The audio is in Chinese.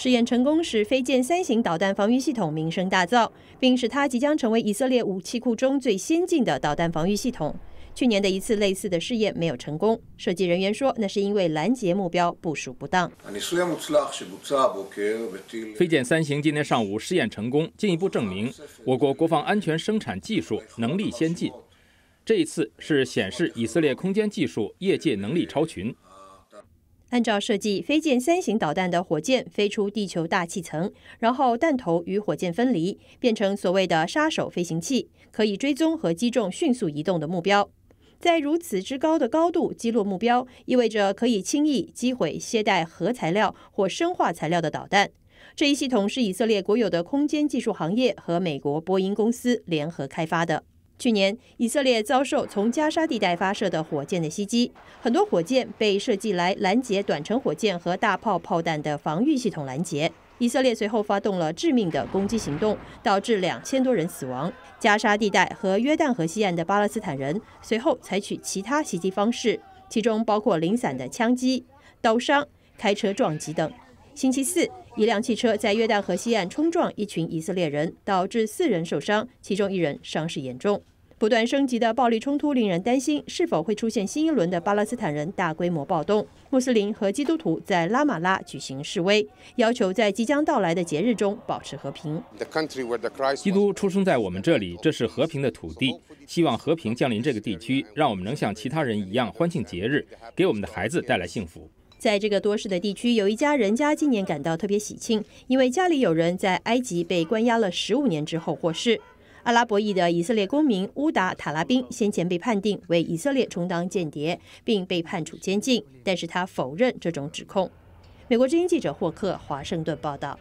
试验成功使飞舰三型导弹防御系统名声大噪，并使它即将成为以色列武器库中最先进的导弹防御系统。去年的一次类似的试验没有成功，设计人员说那是因为拦截目标部署不当。飞舰三型今天上午试验成功，进一步证明我国国防安全生产技术能力先进。这一次是显示以色列空间技术业界能力超群。按照设计，飞箭三型导弹的火箭飞出地球大气层，然后弹头与火箭分离，变成所谓的“杀手”飞行器，可以追踪和击中迅速移动的目标。在如此之高的高度击落目标，意味着可以轻易击毁携带核材料或生化材料的导弹。这一系统是以色列国有的空间技术行业和美国波音公司联合开发的。去年，以色列遭受从加沙地带发射的火箭的袭击，很多火箭被设计来拦截短程火箭和大炮炮弹的防御系统拦截。以色列随后发动了致命的攻击行动，导致两千多人死亡。加沙地带和约旦河西岸的巴勒斯坦人随后采取其他袭击方式，其中包括零散的枪击、刀伤、开车撞击等。星期四。一辆汽车在约旦河西岸冲撞一群以色列人，导致四人受伤，其中一人伤势严重。不断升级的暴力冲突令人担心，是否会出现新一轮的巴勒斯坦人大规模暴动？穆斯林和基督徒在拉马拉举行示威，要求在即将到来的节日中保持和平。基督出生在我们这里，这是和平的土地。希望和平降临这个地区，让我们能像其他人一样欢庆节日，给我们的孩子带来幸福。在这个多事的地区，有一家人家今年感到特别喜庆，因为家里有人在埃及被关押了十五年之后获释。阿拉伯裔的以色列公民乌达塔拉宾先前被判定为以色列充当间谍，并被判处监禁，但是他否认这种指控。美国之音记者霍克，华盛顿报道。